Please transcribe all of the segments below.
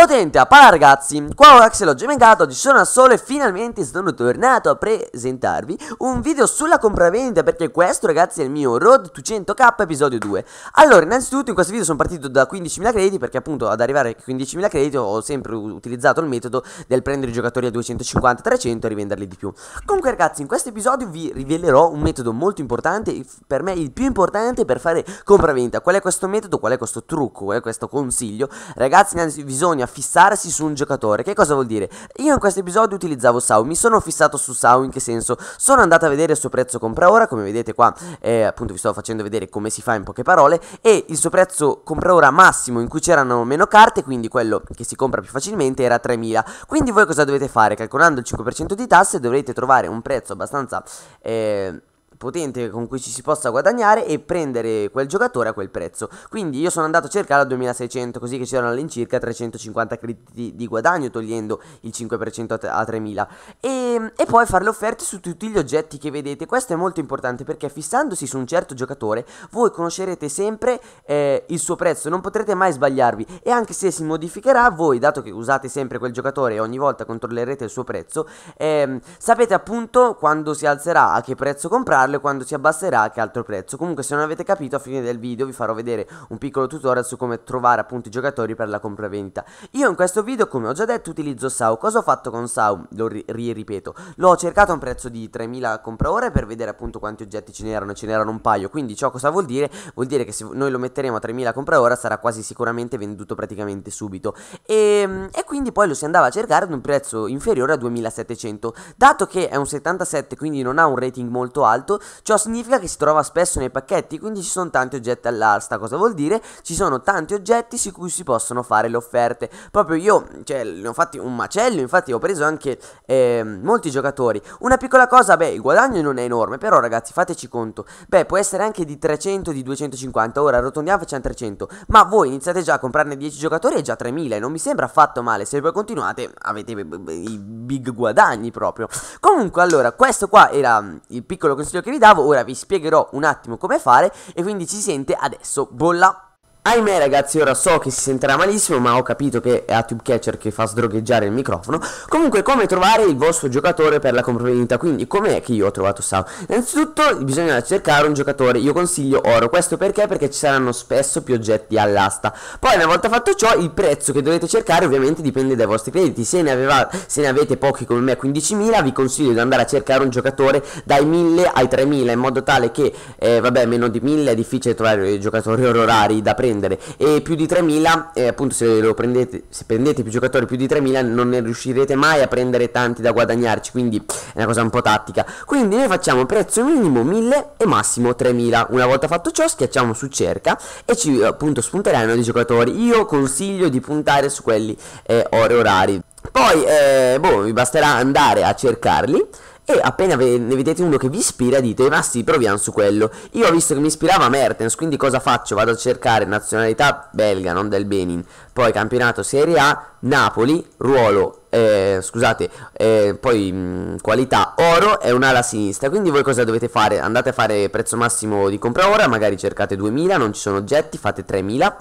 Potente a pala ragazzi, qua ho Axel oggi Megato, oggi sono a solo e finalmente sono tornato a presentarvi un video sulla compravendita perché questo ragazzi è il mio Road 200k episodio 2 Allora innanzitutto in questo video sono partito da 15.000 crediti perché appunto ad arrivare a 15.000 crediti ho sempre utilizzato il metodo del prendere i giocatori a 250-300 e rivenderli di più Comunque ragazzi in questo episodio vi rivelerò un metodo molto importante, per me il più importante per fare compravendita Qual è questo metodo, qual è questo trucco, qual è questo consiglio Ragazzi innanzitutto bisogna fissarsi su un giocatore. Che cosa vuol dire? Io in questo episodio utilizzavo Sau, mi sono fissato su Sau in che senso? Sono andato a vedere il suo prezzo compra ora, come vedete qua, eh, appunto vi sto facendo vedere come si fa in poche parole, e il suo prezzo compra ora massimo in cui c'erano meno carte, quindi quello che si compra più facilmente era 3000. Quindi voi cosa dovete fare? Calcolando il 5% di tasse dovrete trovare un prezzo abbastanza... Eh, potente con cui ci si possa guadagnare e prendere quel giocatore a quel prezzo. Quindi io sono andato a cercare a 2600, così che c'erano all'incirca 350 crediti di guadagno, togliendo il 5% a 3000. E, ehm, e poi fare le offerte su tutti gli oggetti che vedete. Questo è molto importante perché fissandosi su un certo giocatore, voi conoscerete sempre eh, il suo prezzo, non potrete mai sbagliarvi. E anche se si modificherà, voi, dato che usate sempre quel giocatore e ogni volta controllerete il suo prezzo, eh, sapete appunto quando si alzerà a che prezzo comprarlo comprarle quando si abbasserà che altro prezzo. Comunque se non avete capito a fine del video vi farò vedere un piccolo tutorial su come trovare appunto i giocatori per la compravendita. Io in questo video come ho già detto utilizzo SAU. Cosa ho fatto con SAU? Lo ri ripeto. L'ho cercato a un prezzo di 3000 compra ore per vedere appunto quanti oggetti ce n'erano. Ce n'erano un paio. Quindi ciò cosa vuol dire? Vuol dire che se noi lo metteremo a 3000 compra ora sarà quasi sicuramente venduto praticamente subito. E, ehm, e quindi poi lo si andava a cercare ad un prezzo inferiore a 2700. Dato che è un 77 quindi non ha un rating molto alto ciò significa che si trova spesso nei pacchetti, quindi ci sono tanti oggetti all'asta. Cosa vuol dire? Ci sono tanti oggetti su cui si possono fare le offerte. Proprio io, cioè, ne ho fatti un macello, infatti ho preso anche eh, molti giocatori. Una piccola cosa, beh, il guadagno non è enorme, però ragazzi, fateci conto. Beh, può essere anche di 300, di 250, ora arrotondiamo facciamo 300, ma voi iniziate già a comprarne 10 giocatori e già 3000 e non mi sembra affatto male, se poi continuate avete i big guadagni proprio. Comunque, allora, questo qua era mm, il piccolo consiglio che che vi davo, ora vi spiegherò un attimo come fare e quindi ci sente adesso bolla. Ahimè ragazzi, ora so che si sentirà malissimo, ma ho capito che è a Tube che fa sdrogheggiare il microfono. Comunque, come trovare il vostro giocatore per la compravendita? Quindi, com'è che io ho trovato Sao? Innanzitutto, bisogna cercare un giocatore. Io consiglio oro. Questo perché? Perché ci saranno spesso più oggetti all'asta. Poi, una volta fatto ciò, il prezzo che dovete cercare ovviamente dipende dai vostri crediti. Se ne, aveva, se ne avete pochi come me, 15.000, vi consiglio di andare a cercare un giocatore dai 1.000 ai 3.000, in modo tale che, eh, vabbè, meno di 1.000 è difficile trovare giocatori oro rari da prendere prendere e più di 3000 eh, appunto se, lo prendete, se prendete più giocatori più di 3000 non ne riuscirete mai a prendere tanti da guadagnarci quindi è una cosa un po' tattica quindi noi facciamo prezzo minimo 1000 e massimo 3000 una volta fatto ciò schiacciamo su cerca e ci appunto spunteranno dei giocatori io consiglio di puntare su quelli eh, ore orari poi eh, boh vi basterà andare a cercarli e appena ne vedete uno che vi ispira, dite: Ma sì, proviamo su quello. Io ho visto che mi ispirava Mertens, quindi cosa faccio? Vado a cercare nazionalità belga, non del Benin. Poi campionato Serie A, Napoli, ruolo, eh, scusate, eh, poi mh, mm, qualità oro e un'ala sinistra. Quindi voi cosa dovete fare? Andate a fare prezzo massimo di compra ora, magari cercate 2000, non ci sono oggetti, fate 3000.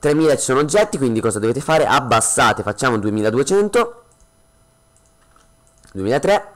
3000 ci sono oggetti, quindi cosa dovete fare? Abbassate, facciamo 2200, 2003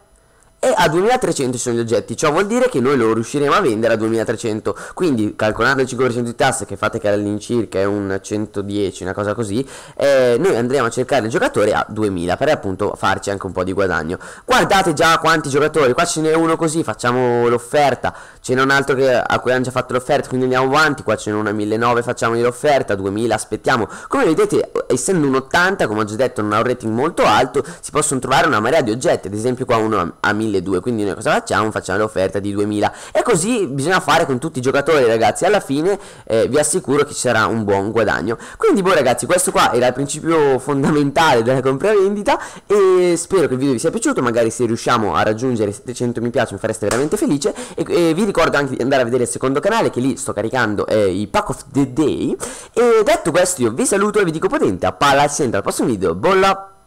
e a 2300 ci sono gli oggetti, ciò vuol dire che noi lo riusciremo a vendere a 2300, quindi calcolando il 5% di tasse che fate che all'incirca è un 110, una cosa così, eh, noi andremo a cercare il giocatore a 2000 per appunto farci anche un po' di guadagno. Guardate già quanti giocatori, qua ce n'è uno così, facciamo l'offerta, ce n'è un altro che, a cui hanno già fatto l'offerta, quindi andiamo avanti, qua ce n'è una 1900, facciamogli l'offerta, 2000, aspettiamo. Come vedete, essendo un 80, come ho già detto, non ha un rating molto alto, si possono trovare una marea di oggetti, ad esempio qua uno a 1000 1200 quindi noi cosa facciamo? Facciamo l'offerta di 2000 e così bisogna fare con tutti i giocatori ragazzi alla fine eh, vi assicuro che ci sarà un buon guadagno quindi boh ragazzi questo qua era il principio fondamentale della compravendita e spero che il video vi sia piaciuto magari se riusciamo a raggiungere 700 mi piace mi fareste veramente felice e, e, vi ricordo anche di andare a vedere il secondo canale che lì sto caricando eh, i pack of the day e detto questo io vi saluto e vi dico potente a palla sempre al prossimo video bolla